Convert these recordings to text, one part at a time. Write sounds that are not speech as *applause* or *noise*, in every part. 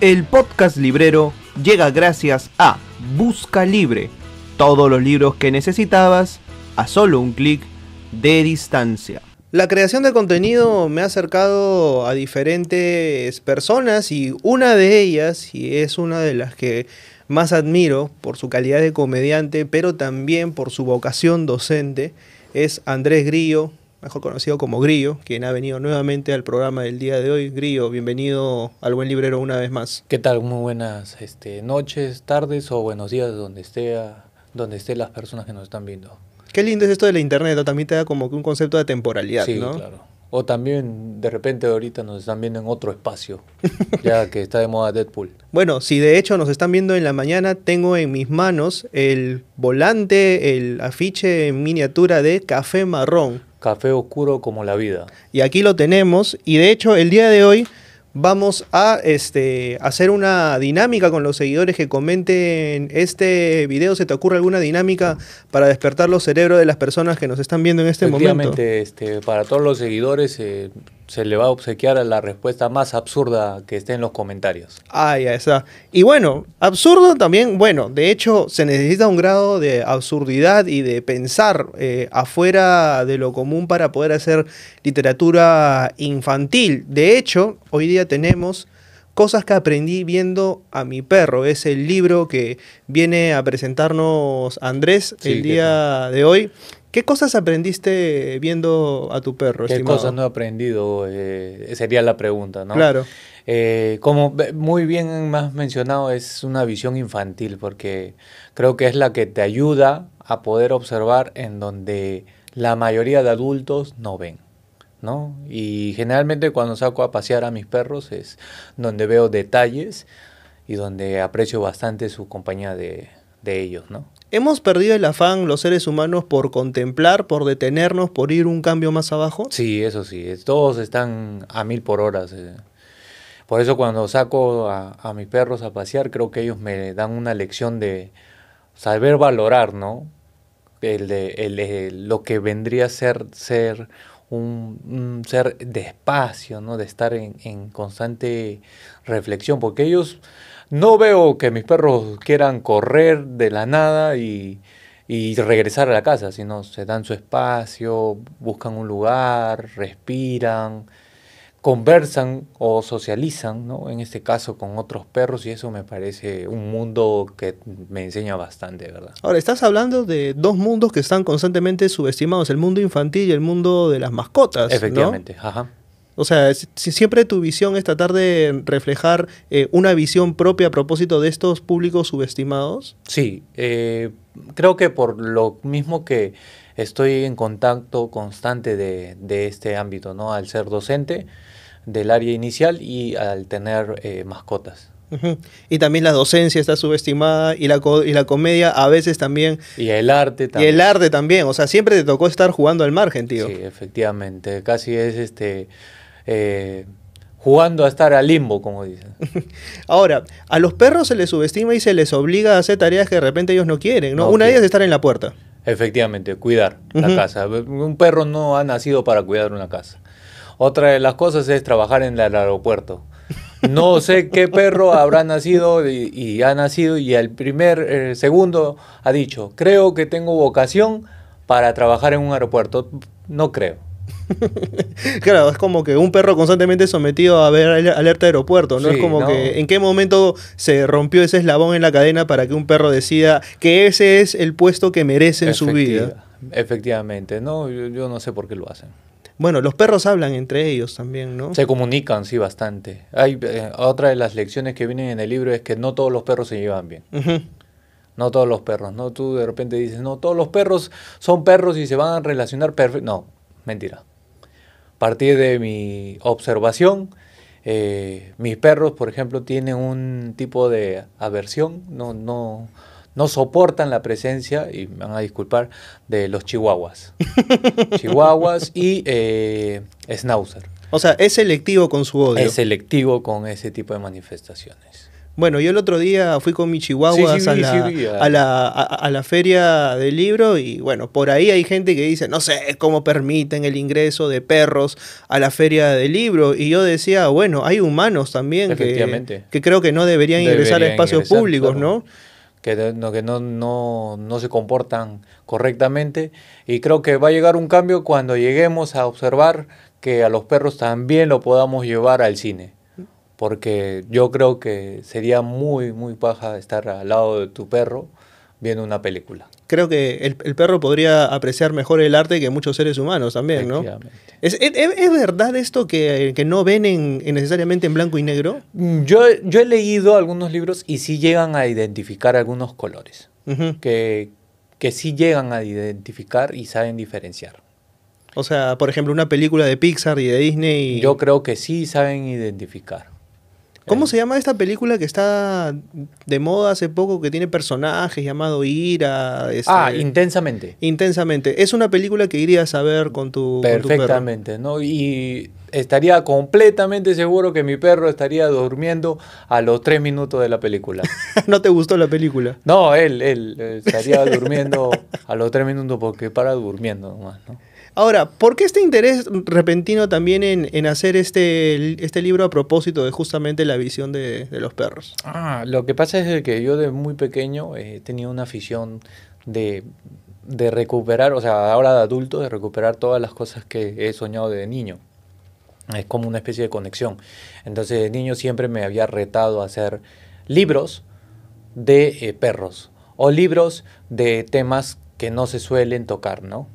El podcast librero llega gracias a Busca Libre, todos los libros que necesitabas a solo un clic de distancia. La creación de contenido me ha acercado a diferentes personas y una de ellas, y es una de las que más admiro por su calidad de comediante, pero también por su vocación docente, es Andrés Grillo, mejor conocido como Grillo, quien ha venido nuevamente al programa del día de hoy. Grillo, bienvenido al Buen Librero una vez más. ¿Qué tal? Muy buenas este, noches, tardes o buenos días donde esté, donde estén las personas que nos están viendo. Qué lindo es esto de la internet, también te da como que un concepto de temporalidad, sí, claro. O también de repente ahorita nos están viendo en otro espacio, *laughs* ya que está de moda Deadpool. Bueno, si de hecho nos están viendo en la mañana, tengo en mis manos el volante, el afiche en miniatura de Café Marrón. Café oscuro como la vida. Y aquí lo tenemos. Y de hecho, el día de hoy vamos a este, hacer una dinámica con los seguidores que comenten este video. ¿Se te ocurre alguna dinámica para despertar los cerebros de las personas que nos están viendo en este momento? Este, para todos los seguidores, eh, se le va a obsequiar a la respuesta más absurda que esté en los comentarios. Ah, esa Y bueno, absurdo también, bueno, de hecho se necesita un grado de absurdidad y de pensar eh, afuera de lo común para poder hacer literatura infantil. De hecho, hoy día tenemos... Cosas que aprendí viendo a mi perro. Es el libro que viene a presentarnos Andrés el día de hoy. ¿Qué cosas aprendiste viendo a tu perro? ¿Qué cosas no he aprendido? Eh, sería la pregunta, ¿no? Claro. Eh, como muy bien más mencionado, es una visión infantil, porque creo que es la que te ayuda a poder observar en donde la mayoría de adultos no ven. ¿no? Y generalmente cuando saco a pasear a mis perros es donde veo detalles y donde aprecio bastante su compañía de ellos, ¿no? ¿Hemos perdido el afán los seres humanos por contemplar, por detenernos, por ir un cambio más abajo? Sí, eso sí, todos están a mil por horas. Por eso cuando saco a, mis perros a pasear, creo que ellos me dan una lección de saber valorar, ¿no? El de, el, lo que vendría a ser, ser un, un, ser despacio, ¿no? De estar en, en constante reflexión, porque ellos no veo que mis perros quieran correr de la nada y, regresar a la casa, sino se dan su espacio, buscan un lugar, respiran, conversan o socializan, ¿no? en este caso con otros perros, y eso me parece un mundo que me enseña bastante, ¿verdad? Ahora, estás hablando de dos mundos que están constantemente subestimados, el mundo infantil y el mundo de las mascotas. Efectivamente, ajá. O sea, siempre tu visión es tratar de reflejar eh, una visión propia a propósito de estos públicos subestimados. Sí, eh, creo que por lo mismo que estoy en contacto constante de, este ámbito, ¿no? Al ser docente del área inicial y al tener eh, mascotas. Y también la docencia está subestimada y la, y la comedia a veces también. Y el arte también. Y el arte también. O sea, siempre te tocó estar jugando al margen, tío. Sí, efectivamente. Casi es este eh, jugando a estar al limbo, como dicen. *laughs* Ahora, a los perros se les subestima y se les obliga a hacer tareas que de repente ellos no quieren, Una de ellas es estar en la puerta. Efectivamente, cuidar la casa. Un perro no ha nacido para cuidar una casa. Otra de las cosas es trabajar en el aeropuerto. No sé *laughs* qué perro habrá nacido y, ha nacido y el primer el eh, segundo ha dicho, creo que tengo vocación para trabajar en un aeropuerto. No creo. *laughs* claro, es como que un perro constantemente sometido a ver alerta aeropuerto, ¿no? es como que en qué momento se rompió ese eslabón en la cadena para que un perro decida que ese es el puesto que merece en su vida. Efectivamente, no, yo, no sé por qué lo hacen. Bueno, los perros hablan entre ellos también, ¿no? Se comunican, sí, bastante. Hay, eh, otra de las lecciones que vienen en el libro es que no todos los perros se llevan bien. No todos los perros, ¿no? Tú de repente dices, no, todos los perros son perros y se van a relacionar perfecto. No, mentira partir de mi observación, eh, mis perros, por ejemplo, tienen un tipo de aversión, no, no, no soportan la presencia, y me van a disculpar, de los chihuahuas. *laughs* chihuahuas y eh, schnauzer. O sea, es selectivo con su odio. Es selectivo con ese tipo de manifestaciones. Bueno, yo el otro día fui con mi chihuahua ah. a, la, a, la, a, la, feria del libro y bueno, por ahí hay gente que dice, no sé cómo permiten el ingreso de perros a la feria del libro. Y yo decía, bueno, hay humanos también que, creo que no deberían, ingresar a espacios públicos, ¿no? Que, que no, no, no se comportan correctamente. Y creo que va a llegar un cambio cuando lleguemos a observar que a los perros también lo podamos llevar al cine porque yo creo que sería muy, muy paja estar al lado de tu perro viendo una película. Creo que el, el perro podría apreciar mejor el arte que muchos seres humanos también, ¿no? ¿Es, es, verdad esto que, que no ven en, necesariamente en blanco y negro? Mm, yo, yo he leído algunos libros y sí llegan a identificar algunos colores, que, que sí llegan a identificar y saben diferenciar. O sea, por ejemplo, una película de Pixar y de Disney. Y... Yo creo que sí saben identificar. ¿Cómo se llama esta película que está de moda hace poco, que tiene personajes llamado Ira? Este, ah, Intensamente. Intensamente. Es una película que irías a ver con tu Perfectamente, ¿no? Y estaría completamente seguro que mi perro estaría durmiendo a los tres minutos de la película. *laughs* ¿No te gustó la película? No, él, él estaría durmiendo a los tres minutos porque para durmiendo nomás, ¿no? Ahora, ¿por qué este interés repentino también en, hacer este, este, libro a propósito de justamente la visión de, los perros? Ah, lo que pasa es que yo de muy pequeño he eh, tenido una afición de, recuperar, o sea, ahora de adulto, de recuperar todas las cosas que he soñado de niño. Es como una especie de conexión. Entonces, de niño siempre me había retado a hacer libros de eh, perros o libros de temas que no se suelen tocar, ¿no?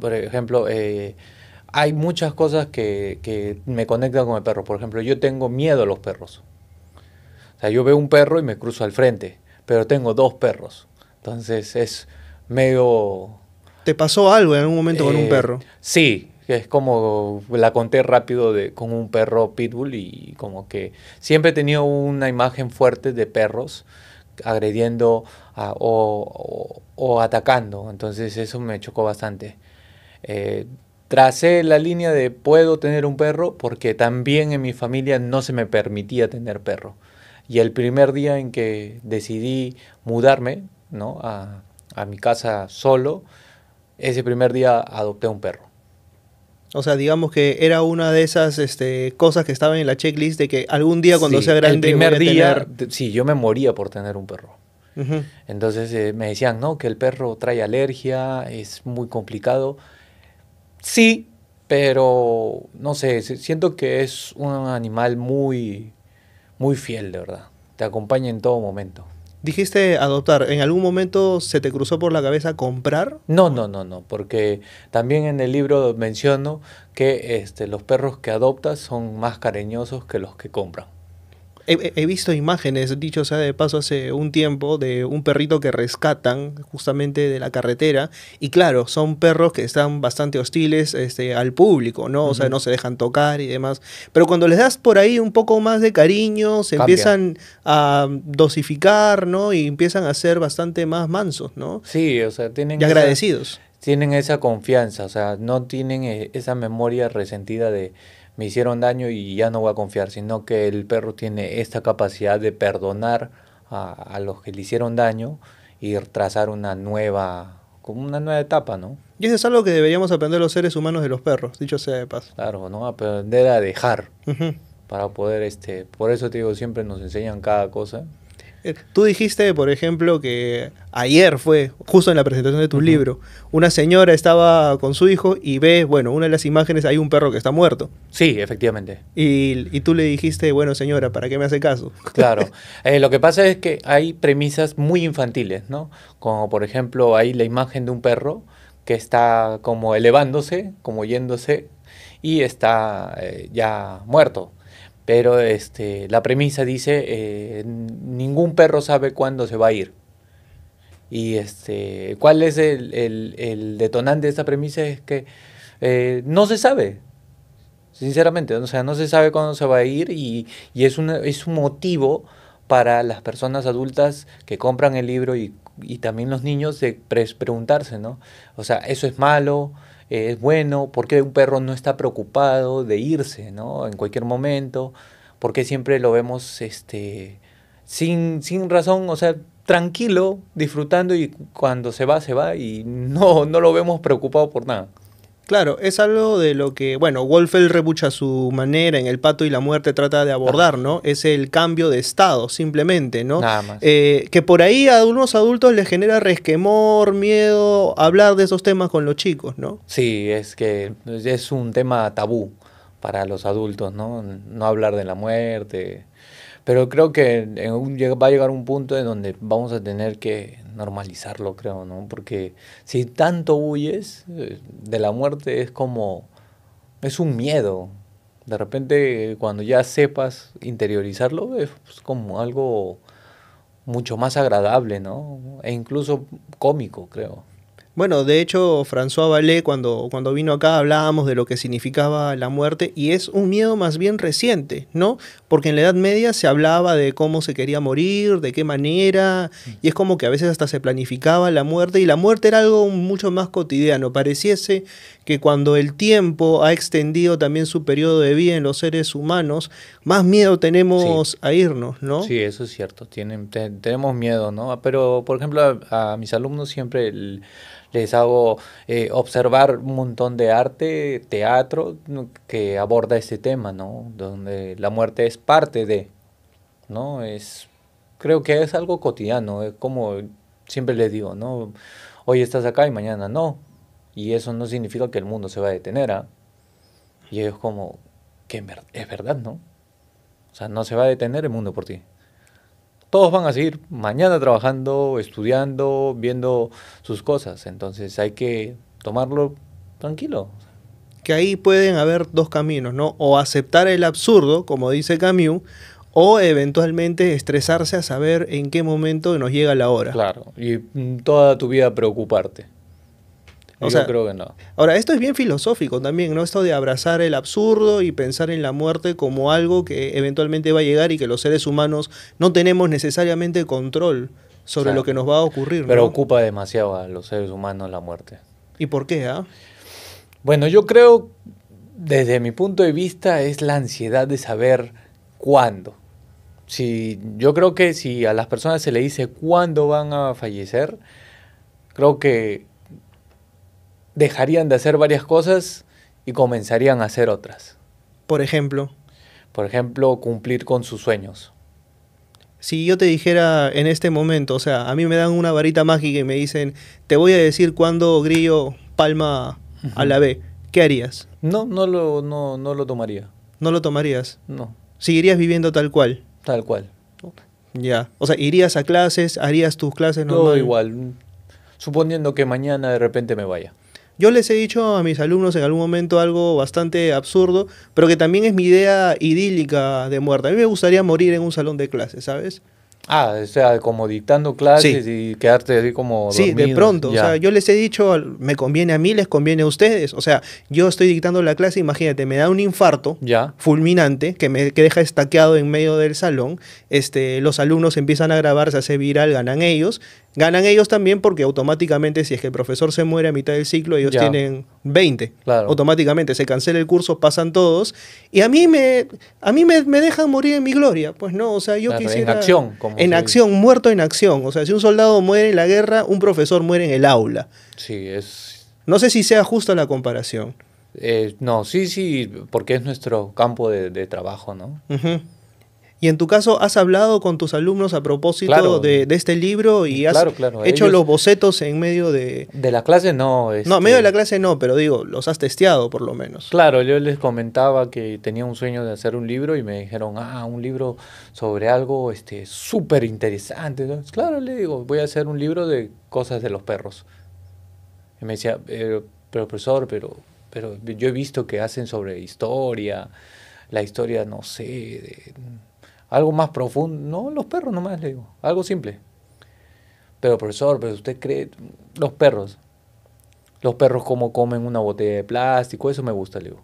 Por ejemplo, eh, hay muchas cosas que, me conectan con el perro. Por ejemplo, yo tengo miedo a los perros. O sea, yo veo un perro y me cruzo al frente, pero tengo dos perros. Entonces es medio... ¿Te pasó algo en algún momento con un eh, perro? Sí, es como la conté rápido con un perro pitbull y como que siempre he tenido una imagen fuerte de perros agrediendo o, atacando. Entonces eso me chocó bastante. Eh, tracé la línea de puedo tener un perro porque también en mi familia no se me permitía tener perro. Y el primer día en que decidí mudarme ¿no? a, a mi casa solo, ese primer día adopté un perro. O sea, digamos que era una de esas este, cosas que estaban en la checklist de que algún día cuando se sea grande. El primer día, tener... sí, yo me moría por tener un perro. Entonces eh, me decían, no, que el perro trae alergia, es muy complicado. Sí, pero no sé, siento que es un animal muy, muy fiel, de verdad. Te acompaña en todo momento dijiste adoptar. ¿En algún momento se te cruzó por la cabeza comprar? No, no, no, no, porque también en el libro menciono que este, los perros que adoptas son más cariñosos que los que compran. He, visto imágenes, dicho sea de paso, hace un tiempo de un perrito que rescatan justamente de la carretera. Y claro, son perros que están bastante hostiles este, al público, ¿no? O sea, no se dejan tocar y demás. Pero cuando les das por ahí un poco más de cariño, se empiezan a dosificar, ¿no? Y empiezan a ser bastante más mansos, ¿no? Sí, o sea, tienen... Y agradecidos. tienen esa confianza, o sea, no tienen eh, esa memoria resentida de me hicieron daño y ya no voy a confiar, sino que el perro tiene esta capacidad de perdonar a, los que le hicieron daño y trazar una nueva, como una nueva etapa, ¿no? Y eso es algo que deberíamos aprender los seres humanos de los perros, dicho sea de paso. Claro, ¿no? Aprender a dejar para poder, este, por eso te digo, siempre nos enseñan cada cosa Tú dijiste, por ejemplo, que ayer fue, justo en la presentación de tu libro, una señora estaba con su hijo y ve, bueno, una de las imágenes hay un perro que está muerto. Sí, efectivamente. Y, tú le dijiste, bueno, señora, ¿para qué me hace caso? Claro. *laughs* Eh, lo que pasa es que hay premisas muy infantiles, ¿no? Como por ejemplo, hay la imagen de un perro que está como elevándose, como yéndose, y está eh, ya muerto. Pero este, la premisa dice, eh, ningún perro sabe cuándo se va a ir. Y este, cuál es el, detonante de esta premisa es que eh, no se sabe, sinceramente, o sea, no se sabe cuándo se va a ir y, es, un motivo para las personas adultas que compran el libro y, y también los niños de preguntarse, ¿no? O sea, eso es malo, eh, es bueno, porque un perro no está preocupado de irse, ¿no? En cualquier momento, porque siempre lo vemos este, sin, sin razón, o sea, tranquilo, disfrutando y cuando se va, se va y no, no lo vemos preocupado por nada. Claro, es algo de lo que, bueno, Wolfel rebucha su manera en El Pato y la Muerte trata de abordar, ¿no? Es el cambio de estado, simplemente, ¿no? Nada más. Eh, que por ahí a unos adultos les genera resquemor, miedo, hablar de esos temas con los chicos, ¿no? Sí, es que es un tema tabú para los adultos, ¿no? No hablar de la muerte, pero creo que va a llegar un punto en donde vamos a tener que normalizarlo, creo, ¿no? Porque si tanto huyes eh, de la muerte es como, es un miedo. De repente cuando ya sepas interiorizarlo es pues, como algo mucho más agradable, ¿no? E incluso cómico, creo. Bueno, de hecho, François Vallée, cuando, cuando vino acá, hablábamos de lo que significaba la muerte, y es un miedo más bien reciente, ¿no? Porque en la Edad Media se hablaba de cómo se quería morir, de qué manera, mm. y es como que a veces hasta se planificaba la muerte, y la muerte era algo mucho más cotidiano. Pareciese que cuando el tiempo ha extendido también su periodo de vida en los seres humanos, más miedo tenemos a irnos, ¿no? Sí, eso es cierto, tenemos miedo, ¿no? Pero, por ejemplo, a, mis alumnos siempre les hago eh, observar un montón de arte, teatro mm, que aborda este tema, ¿no? Donde la muerte es parte de, ¿no? Es, creo que es algo cotidiano, es como siempre les digo, ¿no? Hoy estás acá y mañana no. Y eso no significa que el mundo se va a detener, ¿ah? Y es como, que es verdad, ¿no? O sea, no se va a detener el mundo por ti todos van a seguir mañana trabajando, estudiando, viendo sus cosas. Entonces hay que tomarlo tranquilo. Que ahí pueden haber dos caminos, ¿no? O aceptar el absurdo, como dice Camus, o eventualmente estresarse a saber en qué momento nos llega la hora. Claro, y toda tu vida preocuparte. Yo creo que no. Ahora, esto es bien filosófico también, ¿no? Esto de abrazar el absurdo y pensar en la muerte como algo que eventualmente va a llegar y que los seres humanos no tenemos necesariamente control sobre lo que nos va a ocurrir. Pero ocupa demasiado a los seres humanos la muerte. ¿Y por qué? Ah? Bueno, yo creo, desde mi punto de vista, es la ansiedad de saber cuándo. Si, yo creo que si a las personas se le dice cuándo van a fallecer, creo que dejarían de hacer varias cosas y comenzarían a hacer otras. Por ejemplo. Por ejemplo, cumplir con sus sueños. Si yo te dijera en este momento, o sea, a mí me dan una varita mágica y me dicen, te voy a decir cuándo Grillo palma a la B, ¿qué harías? No, no lo, no, no lo tomaría. ¿No lo tomarías? No. ¿Seguirías viviendo tal cual? Tal cual. Ya. O sea, irías a clases, harías tus clases No, Todo igual. Suponiendo que mañana de repente me vaya. Yo les he dicho a mis alumnos en algún momento algo bastante absurdo, pero que también es mi idea idílica de muerte. A mí me gustaría morir en un salón de clases, ¿sabes? Ah, o sea, como dictando clases y quedarte ahí como. Sí, de pronto. O sea, yo les he dicho, me conviene a mí, les conviene a ustedes. O sea, yo estoy dictando la clase, imagínate, me da un infarto ya. fulminante que me deja estaqueado en medio del salón. Este, los alumnos empiezan a grabarse, se hace viral, ganan ellos. Ganan ellos también porque automáticamente, si es que el profesor se muere a mitad del ciclo, ellos tienen 20. Automáticamente se cancela el curso, pasan todos. Y a mí me, a mí me, dejan morir en mi gloria. Pues no, o sea, yo quisiera. En acción. Como en acción, muerto en acción. O sea, si un soldado muere en la guerra, un profesor muere en el aula. Sí, es. No sé si sea justa la comparación. Eh, no, sí, sí, porque es nuestro campo de, trabajo, ¿no? Y en tu caso, ¿has hablado con tus alumnos a propósito de, este libro y has hecho los bocetos en medio de... De la clase no. no, en medio de la este clase no, pero digo, los has testeado por lo menos. Claro, yo les comentaba que tenía un sueño de hacer un libro y me dijeron, ah, un libro sobre algo súper este, interesante. claro, le digo, voy a hacer un libro de cosas de los perros. Y me decía, eh, profesor, pero, pero yo he visto que hacen sobre historia, la historia, no sé, de algo más profundo. No, los perros nomás, le digo, algo simple. Pero profesor, pero usted cree, los perros, los perros como comen una botella de plástico, eso me gusta, le digo.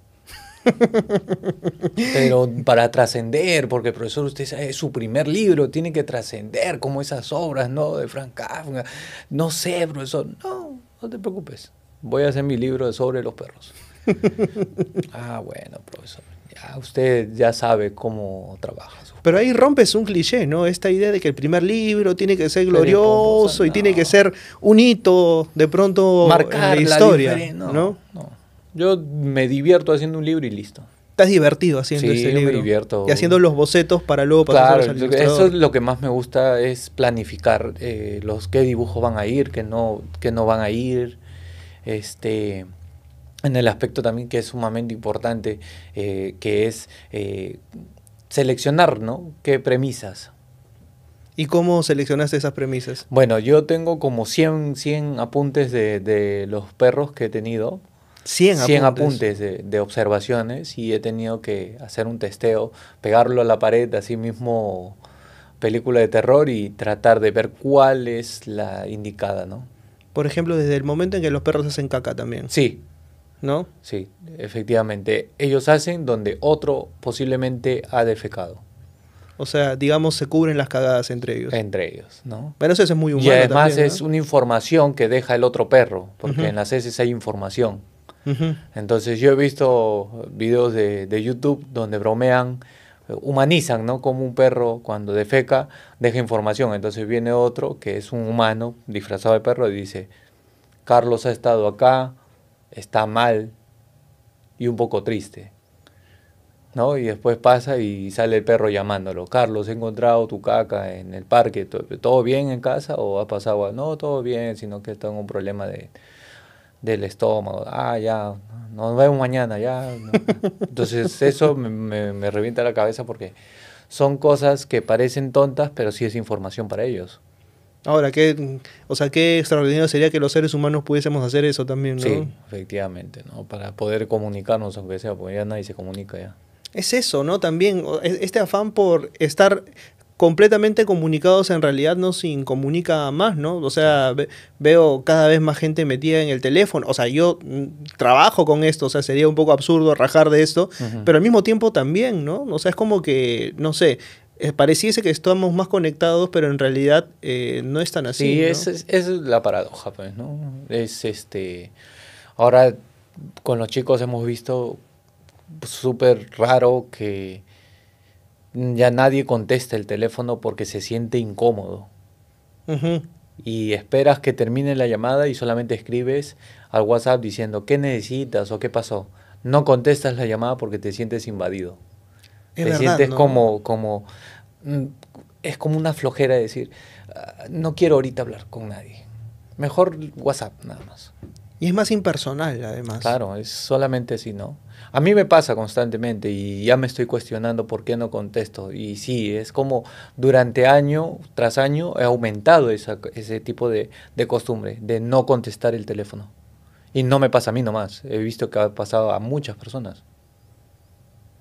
*laughs* Pero para trascender, porque profesor, usted sabe, es su primer libro, tiene que trascender como esas obras, ¿no? De Frank Kafka. No sé, profesor. No, no te preocupes. Voy a hacer mi libro sobre los perros. *laughs* ah, bueno, profesor. Ya usted ya sabe cómo trabaja pero ahí rompes un cliché, ¿no? Esta idea de que el primer libro tiene que ser glorioso y tiene que ser un hito de pronto Marcar en la historia. no, Yo me divierto haciendo un libro y listo. Estás divertido haciendo ese libro. Me divierto. Y haciendo los bocetos para luego pasar claro, Eso es lo que más me gusta es planificar eh, los qué dibujos van a ir, qué no, qué no van a ir. Este en el aspecto también que es sumamente importante, eh, que es eh, seleccionar, ¿no? ¿Qué premisas? ¿Y cómo seleccionaste esas premisas? Bueno, yo tengo como 100, 100 apuntes de, los perros que he tenido. 100 apuntes. 100 apuntes de, de, observaciones y he tenido que hacer un testeo, pegarlo a la pared, así mismo película de terror y tratar de ver cuál es la indicada, ¿no? Por ejemplo, desde el momento en que los perros hacen caca también. Sí, ¿No? Sí, efectivamente. Ellos hacen donde otro posiblemente ha defecado. O sea, digamos, se cubren las cagadas entre ellos. Entre ellos, ¿no? Pero eso es muy humano. Y además es una información que deja el otro perro, porque en las heces hay información. Entonces yo he visto videos de, de, YouTube donde bromean, eh, humanizan, ¿no? Como un perro cuando defeca deja información. Entonces viene otro que es un humano disfrazado de perro y dice, Carlos ha estado acá, está mal y un poco triste. ¿No? Y después pasa y sale el perro llamándolo. Carlos, he encontrado tu caca en el parque. ¿Todo bien en casa o ha pasado? No, todo bien, sino que tengo un problema de, del estómago. Ah, ya, nos vemos mañana, ya. *laughs* Entonces eso me revienta la cabeza porque son cosas que parecen tontas, pero sí es información para ellos. Ahora, qué, o sea, qué extraordinario sería que los seres humanos pudiésemos hacer eso también, ¿no? Sí, efectivamente, ¿no? Para poder comunicarnos, aunque sea, porque ya nadie se comunica ya. Es eso, ¿no? También e, este afán por estar completamente comunicados en realidad ¿no? se incomunica más, ¿no? O sea, veo cada vez más gente metida en el teléfono. O sea, yo mm, trabajo con esto, o sea, sería un poco absurdo rajar de esto, pero al mismo tiempo también, ¿no? O sea, es como que, no sé, eh, pareciese que estamos más conectados, pero en realidad eh, no es tan así. Sí, es, la paradoja, pues, ¿no? Es este. Ahora con los chicos hemos visto súper raro que ya nadie contesta el teléfono porque se siente incómodo. Y esperas que termine la llamada y solamente escribes al WhatsApp diciendo qué necesitas o qué pasó. No contestas la llamada porque te sientes invadido. Es te sientes como, como, mm, es como una flojera decir, ah, no quiero ahorita hablar con nadie. Mejor WhatsApp nada más. Y es más impersonal además. Claro, es solamente así, ¿no? A mí me pasa constantemente y ya me estoy cuestionando por qué no contesto. Y sí, es como durante año tras año he aumentado esa, ese tipo de, de costumbre de no contestar el teléfono. Y no me pasa a mí nomás, he visto que ha pasado a muchas personas.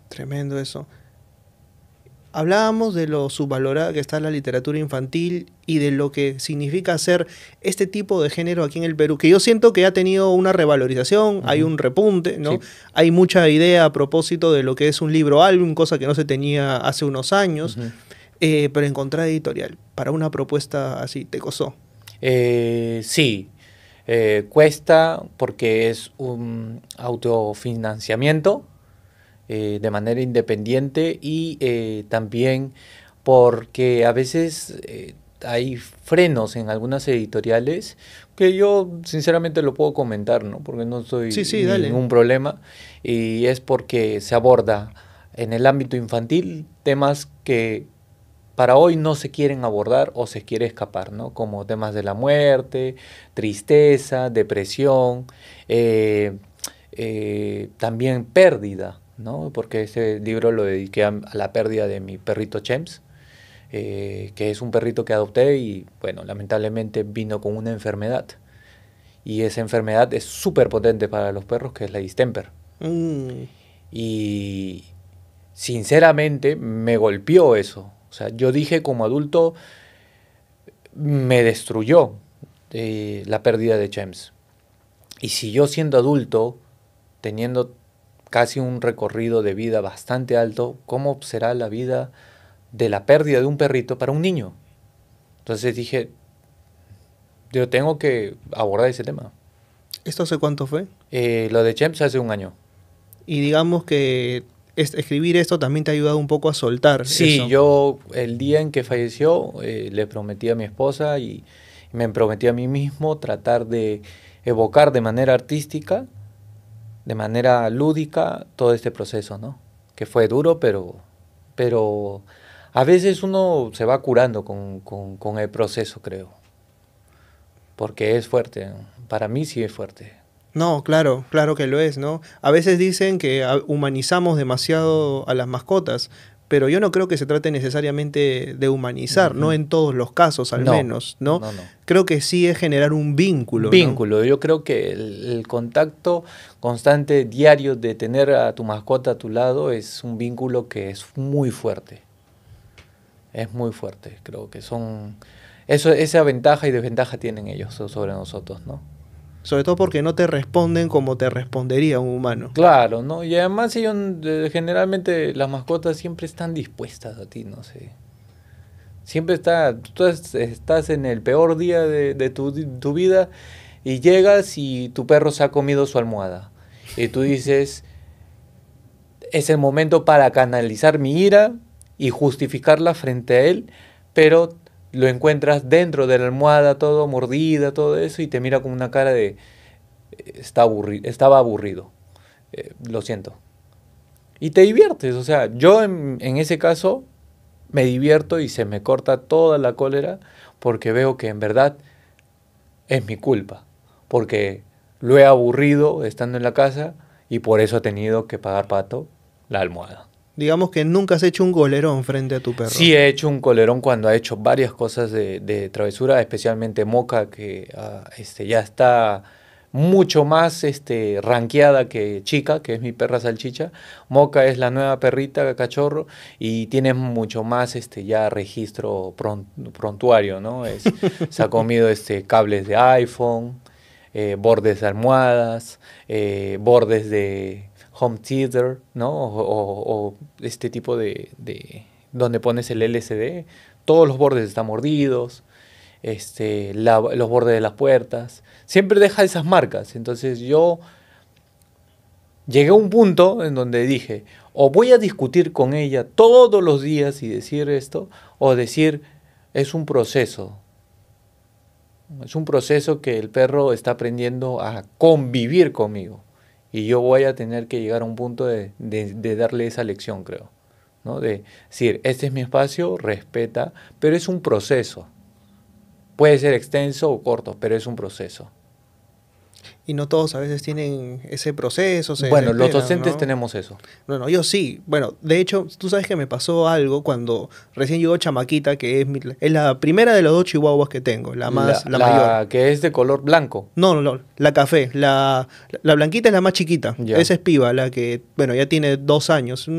Tremendo eso. Hablábamos de lo subvalorada que está la literatura infantil y de lo que significa hacer este tipo de género aquí en el Perú, que yo siento que ha tenido una revalorización, hay un repunte, ¿no? Hay mucha idea a propósito de lo que es un libro álbum, cosa que no se tenía hace unos años, eh, pero encontrar editorial para una propuesta así, ¿te costó? Eh, sí, eh, cuesta porque es un autofinanciamiento eh, de manera independiente y eh, también porque a veces eh, hay frenos en algunas editoriales que yo sinceramente lo puedo comentar, ¿no? Porque no soy ningún problema y es porque se aborda en el ámbito infantil temas que para hoy no se quieren abordar o se quiere escapar, ¿no? Como temas de la muerte, tristeza, depresión, también pérdida porque este libro lo dediqué a, la pérdida de mi perrito Chems, eh, que es un perrito que adopté y, bueno, lamentablemente vino con una enfermedad. Y esa enfermedad es súper potente para los perros, que es la distemper. Mm. Y sinceramente me golpeó eso. O sea, yo dije como adulto, me destruyó eh, la pérdida de Chems. Y si yo siendo adulto, teniendo casi un recorrido de vida bastante alto, ¿cómo será la vida de la pérdida de un perrito para un niño? Entonces dije, yo tengo que abordar ese tema. ¿Esto hace cuánto fue? Eh, lo de chemps hace un año. Y digamos que escribir esto también te ha ayudado un poco a soltar. Sí, yo el día en que falleció eh, le prometí a mi esposa y me prometí a mí mismo tratar de evocar de manera artística de manera lúdica todo este proceso, ¿no? Que fue duro, pero, pero a veces uno se va curando con, con, el proceso, creo. Porque es fuerte, para mí sí es fuerte. No, claro, claro que lo es, ¿no? A veces dicen que humanizamos demasiado a las mascotas, pero yo no creo que se trate necesariamente de humanizar, no en todos los casos al menos, ¿no? Creo que sí es generar un vínculo. Vínculo, yo creo que el, el, contacto constante, diario de tener a tu mascota a tu lado es un vínculo que es muy fuerte. Es muy fuerte, creo que son... Eso, esa ventaja y desventaja tienen ellos sobre nosotros, ¿no? Sobre todo porque no te responden como te respondería un humano. Claro, ¿no? Y además eh, generalmente las mascotas siempre están dispuestas a ti, no sé. Siempre está, tú estás en el peor día de, tu, tu, vida y llegas y tu perro se ha comido su almohada. Y tú dices, es el momento para canalizar mi ira y justificarla frente a él, pero lo encuentras dentro de la almohada, todo mordida, todo eso, y te mira con una cara de, Está estaba aburrido, eh, lo siento. Y te diviertes, o sea, yo en, en ese caso me divierto y se me corta toda la cólera porque veo que en verdad es mi culpa, porque lo he aburrido estando en la casa y por eso he tenido que pagar pato la almohada. Digamos que nunca has hecho un golerón frente a tu perro. Sí, he hecho un golerón cuando ha hecho varias cosas de, travesura, especialmente Moca, que ah, este, ya está mucho más este, ranqueada que Chica, que es mi perra salchicha. Moca es la nueva perrita cachorro y tiene mucho más este, ya registro prontuario, ¿no? se ha comido este, cables de iPhone, eh, bordes de almohadas, eh, bordes de home theater, ¿no? O, este tipo de, donde pones el LCD, todos los bordes están mordidos, este, los bordes de las puertas, siempre deja esas marcas. Entonces yo llegué a un punto en donde dije, o voy a discutir con ella todos los días y decir esto, o decir, es un proceso. Es un proceso que el perro está aprendiendo a convivir conmigo. Y yo voy a tener que llegar a un punto de, darle esa lección, creo. ¿no? De decir, este es mi espacio, respeta, pero es un proceso. Puede ser extenso o corto, pero es un proceso. Y no todos a veces tienen ese proceso. bueno, los docentes tenemos eso. No, yo sí. Bueno, de hecho, tú sabes que me pasó algo cuando recién llegó Chamaquita, que es, es la primera de los dos chihuahuas que tengo, la más la, que es de color blanco. No, no, no la café. La, blanquita es la más chiquita. Esa es piba, la que, bueno, ya tiene dos años. Mm,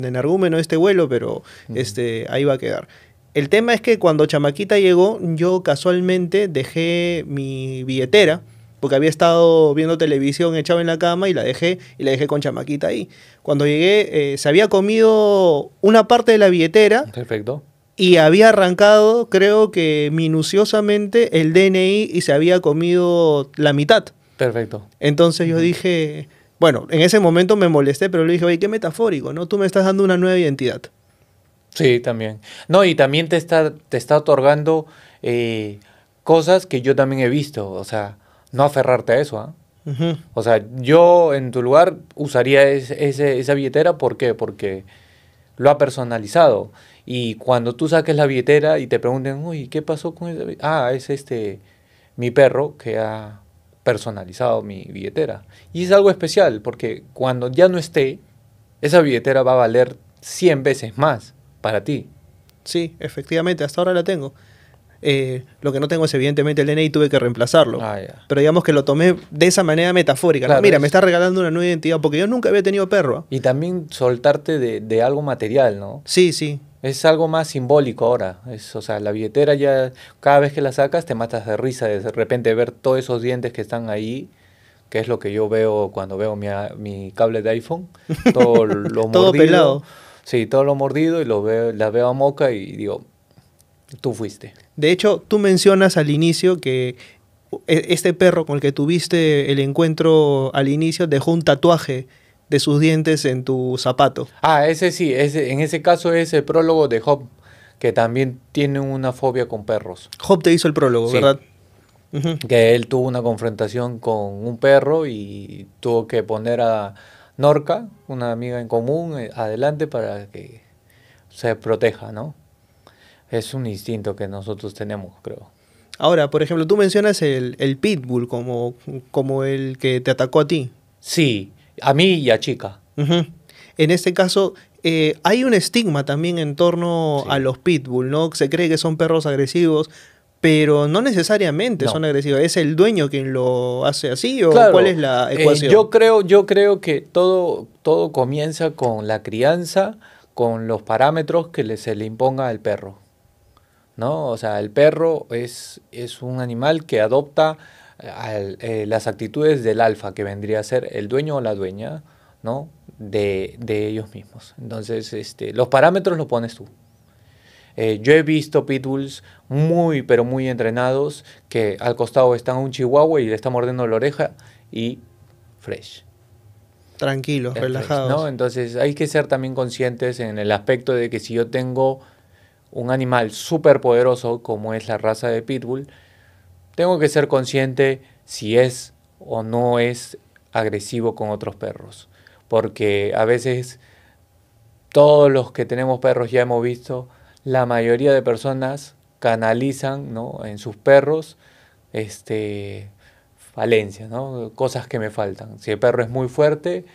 mm, en argumento este vuelo, pero este, ahí va a quedar. El tema es que cuando Chamaquita llegó, yo casualmente dejé mi billetera porque había estado viendo televisión echado en la cama y la dejé, y la dejé con chamaquita ahí. Cuando llegué, eh, se había comido una parte de la billetera. Perfecto. Y había arrancado, creo que minuciosamente, el DNI y se había comido la mitad. Perfecto. Entonces yo dije, bueno, en ese momento me molesté, pero le dije, oye, qué metafórico, ¿no? Tú me estás dando una nueva identidad. Sí, también. No, y también te está, te está otorgando eh, cosas que yo también he visto. O sea, no aferrarte a eso. ¿ah? O sea, yo en tu lugar usaría esa billetera, ¿por qué? Porque lo ha personalizado. Y cuando tú saques la billetera y te pregunten, uy, ¿qué pasó con esa Ah, es este, mi perro que ha personalizado mi billetera. Y es algo especial, porque cuando ya no esté, esa billetera va a valer 100 veces más para ti. Sí, efectivamente, hasta ahora la tengo. Eh, lo que no tengo es evidentemente el DNI, tuve que reemplazarlo. Ah, Pero digamos que lo tomé de esa manera metafórica. Mira, me está regalando una nueva identidad porque yo nunca había tenido perro. ¿ah? Y también soltarte de, algo material, ¿no? Sí, sí. Es algo más simbólico ahora. o sea, la billetera ya, cada vez que la sacas, te matas de risa. De repente ver todos esos dientes que están ahí, que es lo que yo veo cuando veo mi, cable de iPhone. *laughs* Todo lo todo Pelado. Sí, todo lo mordido y lo veo, la veo a moca y digo, Tú fuiste. De hecho, tú mencionas al inicio que e, este perro con el que tuviste el encuentro al inicio dejó un tatuaje de sus dientes en tu zapato. Ah, ese sí, ese, en ese caso es el prólogo de Job, que también tiene una fobia con perros. Job te hizo el prólogo, ¿verdad? Que él tuvo una confrontación con un perro y tuvo que poner a Norca, una amiga en común, eh, adelante para que se proteja, ¿no? es un instinto que nosotros tenemos, creo. Ahora, por ejemplo, tú mencionas el, pitbull como, como el que te atacó a ti. Sí, a mí y a chica. En este caso, eh, hay un estigma también en torno a los pitbull, ¿no? Se cree que son perros agresivos, pero no necesariamente son agresivos. ¿Es el dueño quien lo hace así o cuál es la eh, ecuación? yo, creo, yo creo que todo, todo comienza con la crianza, con los parámetros que se le imponga al perro. ¿no? O sea, el perro es, es un animal que adopta eh, las actitudes del alfa, que vendría a ser el dueño o la dueña, ¿no? De, de ellos mismos. Entonces, este, los parámetros los pones tú. Eh, yo he visto pitbulls muy, pero muy entrenados que al costado están un chihuahua y le están mordiendo la oreja y fresh. Tranquilos, relajados. ¿no? Entonces hay que ser también conscientes en el aspecto de que si yo tengo un animal súper poderoso como es la raza de Pitbull, tengo que ser consciente si es o no es agresivo con otros perros. Porque a veces todos los que tenemos perros ya hemos visto, la mayoría de personas canalizan ¿no? en sus perros este, falencias, cosas que me faltan. Si el perro es muy fuerte,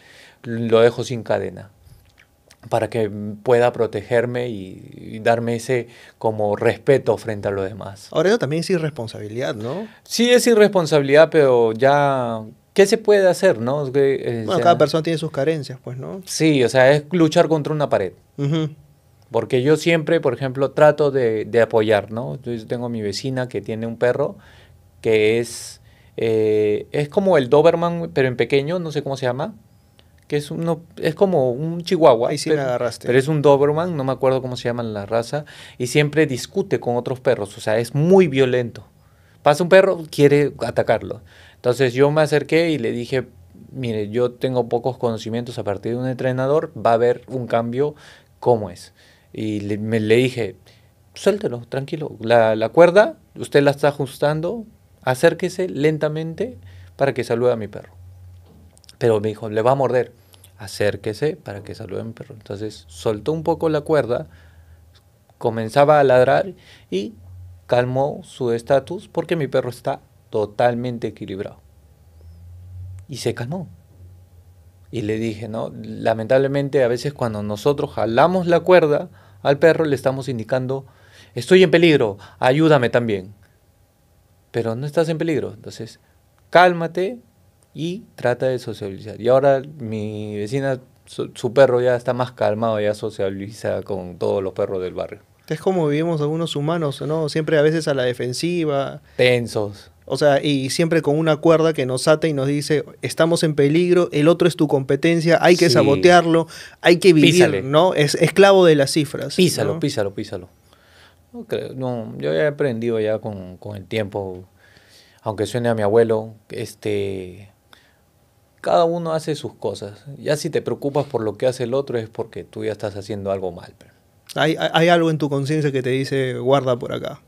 lo dejo sin cadena para que pueda protegerme y, darme ese como respeto frente a los demás. Ahora eso también es irresponsabilidad, ¿no? Sí, es irresponsabilidad, pero ya, ¿qué se puede hacer, no? Eh, bueno, cada persona tiene sus carencias, pues, ¿no? Sí, o sea, es luchar contra una pared. Porque yo siempre, por ejemplo, trato de, apoyar, ¿no? Yo tengo a mi vecina que tiene un perro que es, eh, es como el Doberman, pero en pequeño, no sé cómo se llama que es uno es como un chihuahua, Ahí sí pero, pero es un Doberman, no me acuerdo cómo se llama la raza, y siempre discute con otros perros, o sea, es muy violento. Pasa un perro, quiere atacarlo. Entonces yo me acerqué y le dije, mire, yo tengo pocos conocimientos a partir de un entrenador, va a haber un cambio, ¿cómo es? Y le, dije, suéltelo, tranquilo, la, la cuerda, usted la está ajustando, acérquese lentamente para que salude a mi perro. Pero me dijo, le va a morder. Acérquese para que salude mi perro. Entonces soltó un poco la cuerda, comenzaba a ladrar y calmó su estatus porque mi perro está totalmente equilibrado. Y se calmó. Y le dije, ¿no? Lamentablemente a veces cuando nosotros jalamos la cuerda al perro le estamos indicando, estoy en peligro, ayúdame también. Pero no estás en peligro. Entonces, cálmate, y trata de socializar. Y ahora mi vecina, su, perro ya está más calmado, ya socializa con todos los perros del barrio. Es como vivimos algunos humanos, ¿no? Siempre a veces a la defensiva. Tensos. O sea, y siempre con una cuerda que nos ata y nos dice, estamos en peligro, el otro es tu competencia, hay que sabotearlo, hay que vivir, ¿no? Es esclavo de las cifras. Písalo, písalo, písalo. No, no, yo he aprendido ya con, con, el tiempo, aunque suene a mi abuelo, este, cada uno hace sus cosas. Ya si te preocupas por lo que hace el otro es porque tú ya estás haciendo algo mal. Hay, hay algo en tu conciencia que te dice, guarda por acá.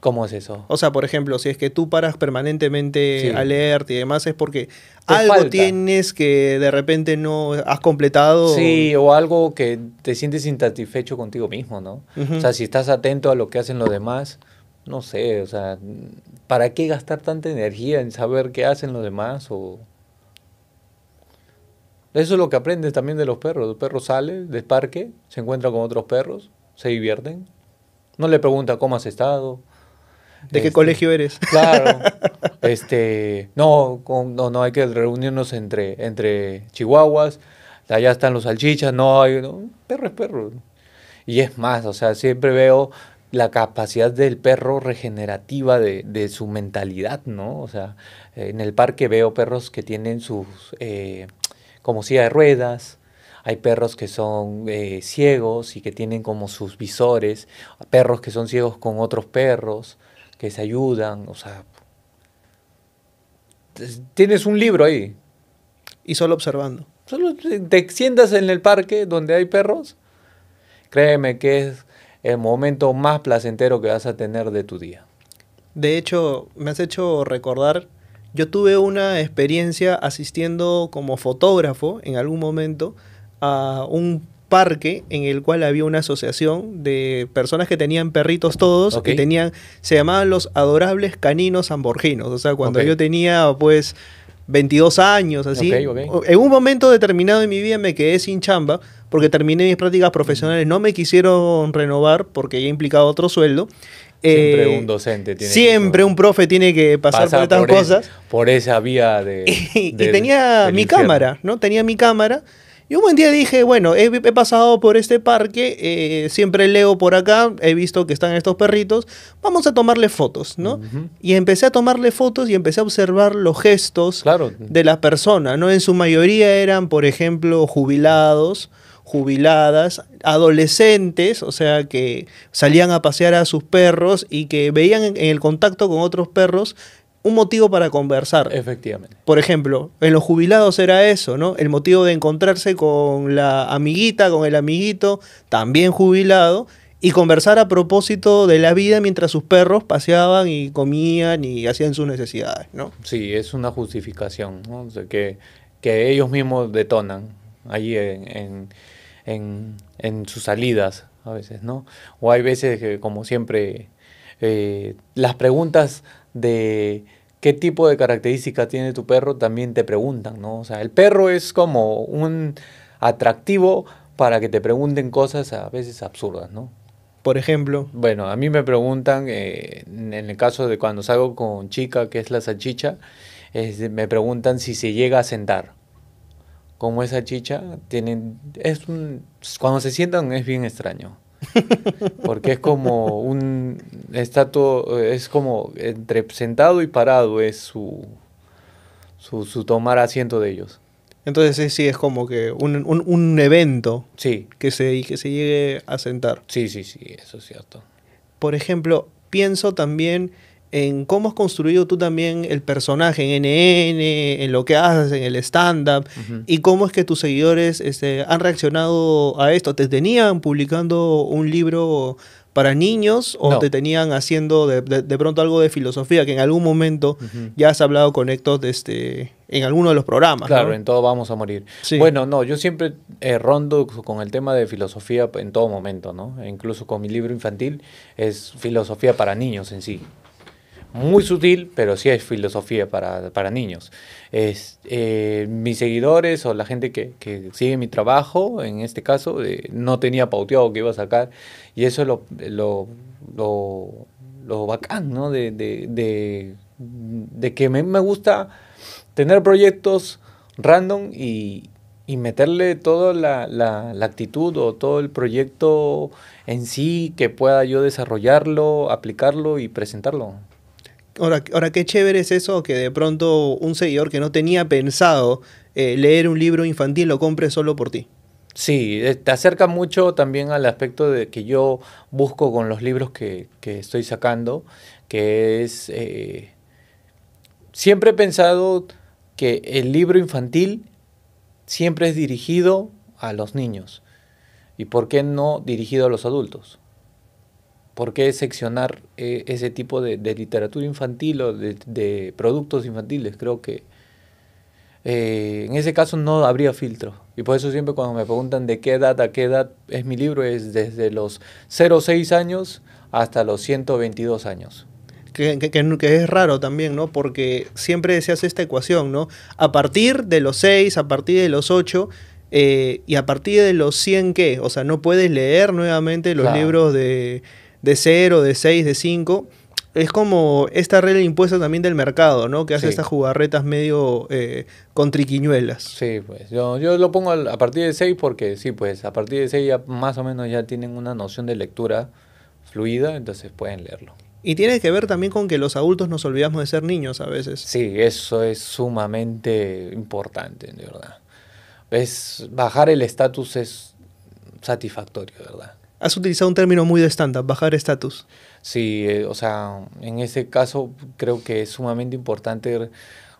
¿Cómo es eso? O sea, por ejemplo, si es que tú paras permanentemente alert y demás, es porque algo tienes que de repente no has completado. Sí, o algo que te sientes insatisfecho contigo mismo, ¿no? O sea, si estás atento a lo que hacen los demás, no sé, o sea, ¿para qué gastar tanta energía en saber qué hacen los demás? O, eso es lo que aprendes también de los perros. Los perros sale del parque, se encuentra con otros perros, se divierten. No le pregunta cómo has estado. ¿De qué este, colegio eres? Claro. *laughs* este, no, no, hay que reunirnos entre, entre chihuahuas. Allá están los salchichas, no hay. No, perro es perro. Y es más, o sea, siempre veo la capacidad del perro regenerativa de, su mentalidad, ¿no? O sea, en el parque veo perros que tienen sus eh, como silla de ruedas, hay perros que son eh, ciegos y que tienen como sus visores, perros que son ciegos con otros perros, que se ayudan, o sea, tienes un libro ahí. Y solo observando. Solo te sientas en el parque donde hay perros, créeme que es el momento más placentero que vas a tener de tu día. De hecho, me has hecho recordar yo tuve una experiencia asistiendo como fotógrafo en algún momento a un parque en el cual había una asociación de personas que tenían perritos todos, que tenían, se llamaban los adorables caninos sanborginos. O sea, cuando yo tenía pues 22 años, así, en un momento determinado de mi vida me quedé sin chamba porque terminé mis prácticas profesionales, no me quisieron renovar porque ya implicaba otro sueldo Siempre eh, un docente tiene Siempre un profe tiene que pasar, por estas cosas. por esa vía de. *laughs* y, tenía mi cámara, ¿no? Tenía mi cámara. Y un buen día dije, bueno, he, pasado por este parque, eh, siempre leo por acá, he visto que están estos perritos, vamos a tomarle fotos, ¿no? Y empecé a tomarle fotos y empecé a observar los gestos de las personas, ¿no? En su mayoría eran, por ejemplo, jubilados, jubiladas, adolescentes, o sea, que salían a pasear a sus perros y que veían en el contacto con otros perros un motivo para conversar. Efectivamente. Por ejemplo, en los jubilados era eso, ¿no? El motivo de encontrarse con la amiguita, con el amiguito, también jubilado, y conversar a propósito de la vida mientras sus perros paseaban y comían y hacían sus necesidades, ¿no? Sí, es una justificación, ¿no? que, que ellos mismos detonan ahí en en, sus salidas a veces, ¿no? O hay veces que, como siempre, eh, las preguntas de qué tipo de características tiene tu perro también te preguntan, ¿no? O sea, el perro es como un atractivo para que te pregunten cosas a veces absurdas, ¿no? Por ejemplo. Bueno, a mí me preguntan, eh, en el caso de cuando salgo con chica, que es la salchicha, me preguntan si se llega a sentar como esa chicha, tienen, es cuando se sientan es bien extraño. *laughs* Porque es como un estatua, es como entre sentado y parado es su, su, tomar asiento de ellos. Entonces sí es como que un, un, evento sí. que, se, que se llegue a sentar. Sí, sí, sí, eso es cierto. Por ejemplo, pienso también en cómo has construido tú también el personaje en NN, en lo que haces, en el stand-up, y cómo es que tus seguidores este, han reaccionado a esto. ¿Te tenían publicando un libro para niños o te tenían haciendo de, de, pronto algo de filosofía, que en algún momento ya has hablado con Héctor este, en alguno de los programas. Claro, en todo vamos a morir. Bueno, no, yo siempre eh, rondo con el tema de filosofía en todo momento, ¿no? E incluso con mi libro infantil es filosofía para niños en sí muy sutil, pero sí es filosofía para, para niños. Es, eh, mis seguidores o la gente que, que, sigue mi trabajo, en este caso, eh, no tenía pauteado que iba a sacar. Y eso es lo, lo, bacán, ¿no? De, de, de, de que me, me, gusta tener proyectos random y, y meterle toda la, la, la actitud o todo el proyecto en sí que pueda yo desarrollarlo, aplicarlo y presentarlo. Ahora, qué chévere es eso que de pronto un seguidor que no tenía pensado eh, leer un libro infantil lo compre solo por ti. Sí, eh, te acerca mucho también al aspecto de que yo busco con los libros que, estoy sacando, que es... Eh, siempre he pensado que el libro infantil siempre es dirigido a los niños. ¿Y por qué no dirigido a los adultos? ¿Por qué seccionar eh, ese tipo de, literatura infantil o de, productos infantiles? Creo que eh, en ese caso no habría filtro. Y por eso siempre cuando me preguntan de qué edad a qué edad es mi libro, es desde los 06 años hasta los 122 años. Que, es raro también, ¿no? Porque siempre se esta ecuación, ¿no? A partir de los 6, a partir de los 8 eh, y a partir de los 100, ¿qué? O sea, no puedes leer nuevamente los libros de de 0, de seis de 5. Es como esta regla impuesta también del mercado, ¿no? Que hace estas jugarretas medio eh, con triquiñuelas. Sí, pues yo, lo pongo a partir de 6 porque sí, pues a partir de seis ya más o menos ya tienen una noción de lectura fluida, entonces pueden leerlo. Y tiene que ver también con que los adultos nos olvidamos de ser niños a veces. Sí, eso es sumamente importante, de verdad. Es, bajar el estatus es satisfactorio, ¿verdad? Has utilizado un término muy de estándar, bajar estatus. Sí, eh, o sea, en ese caso creo que es sumamente importante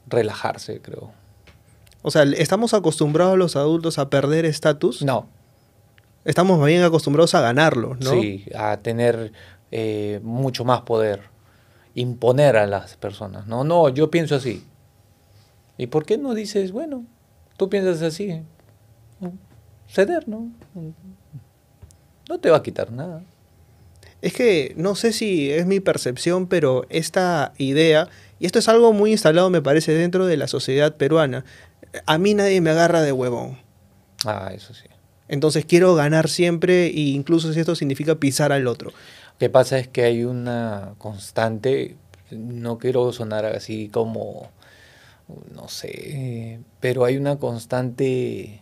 relajarse, creo. O sea, ¿estamos acostumbrados los adultos a perder estatus? No. Estamos bien acostumbrados a ganarlo, ¿no? Sí, a tener eh, mucho más poder, imponer a las personas. No, no, yo pienso así. ¿Y por qué no dices, bueno, tú piensas así? Ceder, ¿no? no te va a quitar nada. Es que no sé si es mi percepción, pero esta idea, y esto es algo muy instalado, me parece, dentro de la sociedad peruana, a mí nadie me agarra de huevón. Ah, eso sí. Entonces quiero ganar siempre, e incluso si esto significa pisar al otro. Lo que pasa es que hay una constante, no quiero sonar así como, no sé, pero hay una constante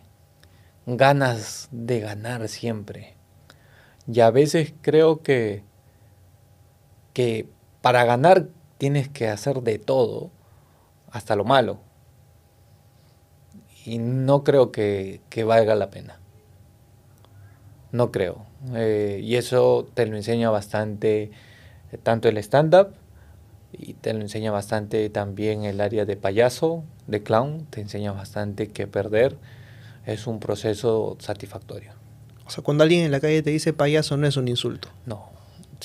ganas de ganar siempre. Y a veces creo que, que para ganar tienes que hacer de todo, hasta lo malo. Y no creo que, valga la pena. No creo. Eh, y eso te lo enseña bastante eh, tanto el stand-up y te lo enseña bastante también el área de payaso, de clown, te enseña bastante que perder es un proceso satisfactorio. O sea, cuando alguien en la calle te dice payaso no es un insulto. No,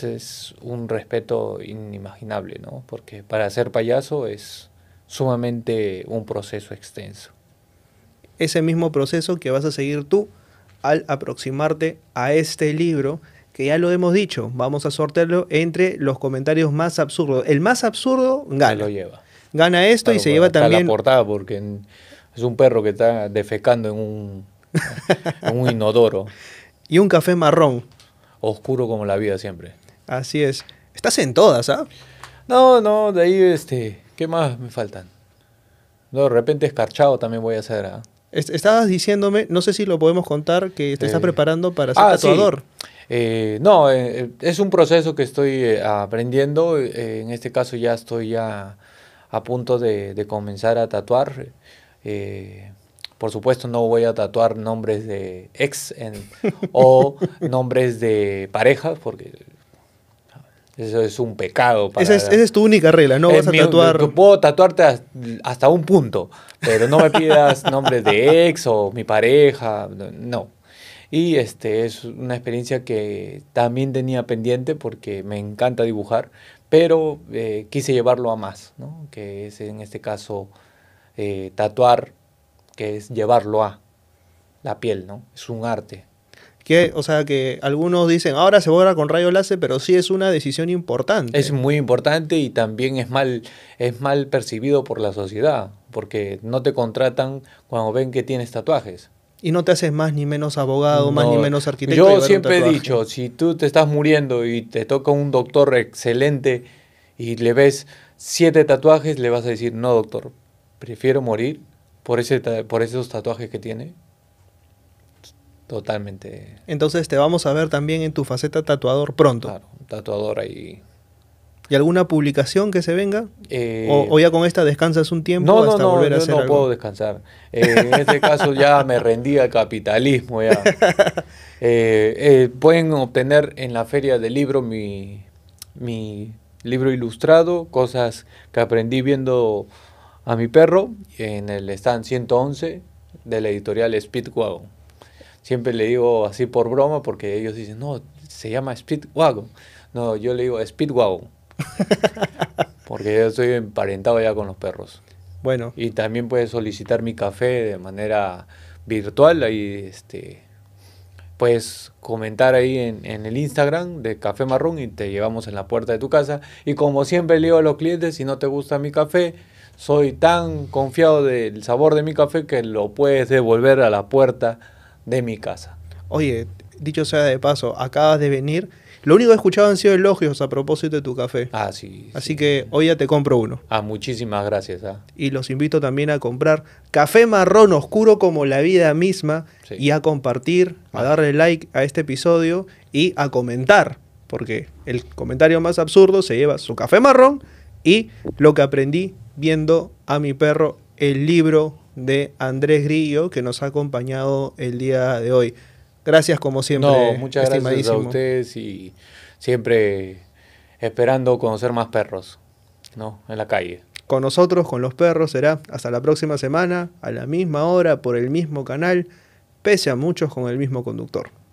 es un respeto inimaginable, ¿no? Porque para ser payaso es sumamente un proceso extenso. Ese mismo proceso que vas a seguir tú al aproximarte a este libro, que ya lo hemos dicho, vamos a sortearlo entre los comentarios más absurdos. El más absurdo gana. lo lleva. Gana esto y se lleva está también... la portada porque es un perro que está defecando en un *laughs* un inodoro. y un café marrón. Oscuro como la vida siempre. Así es. Estás en todas, ¿ah? No, no, de ahí, este, ¿qué más me faltan? No, de repente escarchado también voy a hacer, ¿ah? estabas diciéndome, no sé si lo podemos contar, que te estás eh, preparando para ah, ser tatuador. Eh, no, eh, es un proceso que estoy aprendiendo. en este caso ya estoy ya a punto de, comenzar a tatuar. Por supuesto, no voy a tatuar nombres de ex o *laughs* nombres de pareja, porque eso es un pecado. Para esa, es, es, tu única regla, no vas a tatuar. Puedo tatuarte hasta un punto, pero no me pidas *laughs* nombres de ex o mi pareja, no. Y este es una experiencia que también tenía pendiente porque me encanta dibujar, pero eh, quise llevarlo a más, ¿no? que es en este caso eh, tatuar que es llevarlo a la piel, ¿no? Es un arte. Que, o sea, que algunos dicen, ahora se borra con rayo láser, pero sí es una decisión importante. Es muy importante y también es mal, es mal percibido por la sociedad, porque no te contratan cuando ven que tienes tatuajes. Y no te haces más ni menos abogado, más ni menos arquitecto. Yo siempre he dicho, si tú te estás muriendo y te toca un doctor excelente y le ves siete tatuajes, le vas a decir, no doctor, prefiero morir por, ese, por esos tatuajes que tiene. Totalmente. Entonces te vamos a ver también en tu faceta tatuador pronto. Claro, tatuador ahí. ¿Y alguna publicación que se venga? Eh, o, ya con esta descansas un tiempo hasta volver a hacer No, no puedo descansar. Eh, en este caso ya me rendí al capitalismo. Ya. *laughs* Eh, pueden obtener en la feria del libro mi, mi libro ilustrado, cosas que aprendí viendo a mi perro en el stand 111 de la editorial Speedwagon. Siempre le digo así por broma porque ellos dicen, no, se llama Speedwagon. No, yo le digo Speedwagon. *laughs* porque yo estoy emparentado ya con los perros. Bueno. Y también puedes solicitar mi café de manera virtual. Ahí este, puedes comentar ahí en, en, el Instagram de Café Marrón y te llevamos en la puerta de tu casa. Y como siempre le digo a los clientes, si no te gusta mi café, soy tan confiado del sabor de mi café que lo puedes devolver a la puerta de mi casa. Oye, dicho sea de paso, acabas de venir. Lo único que he escuchado han sido elogios a propósito de tu café. Ah, Así que hoy ya te compro uno. Ah, muchísimas gracias. Ah. Y los invito también a comprar café marrón oscuro como la vida misma y a compartir, a darle like a este episodio y a comentar, porque el comentario más absurdo se lleva su café marrón y lo que aprendí viendo a mi perro, el libro de Andrés Grillo que nos ha acompañado el día de hoy. Gracias como siempre. muchas gracias a ustedes y siempre esperando conocer más perros, ¿no? En la calle. Con nosotros, con los perros, será hasta la próxima semana, a la misma hora, por el mismo canal, pese a muchos con el mismo conductor.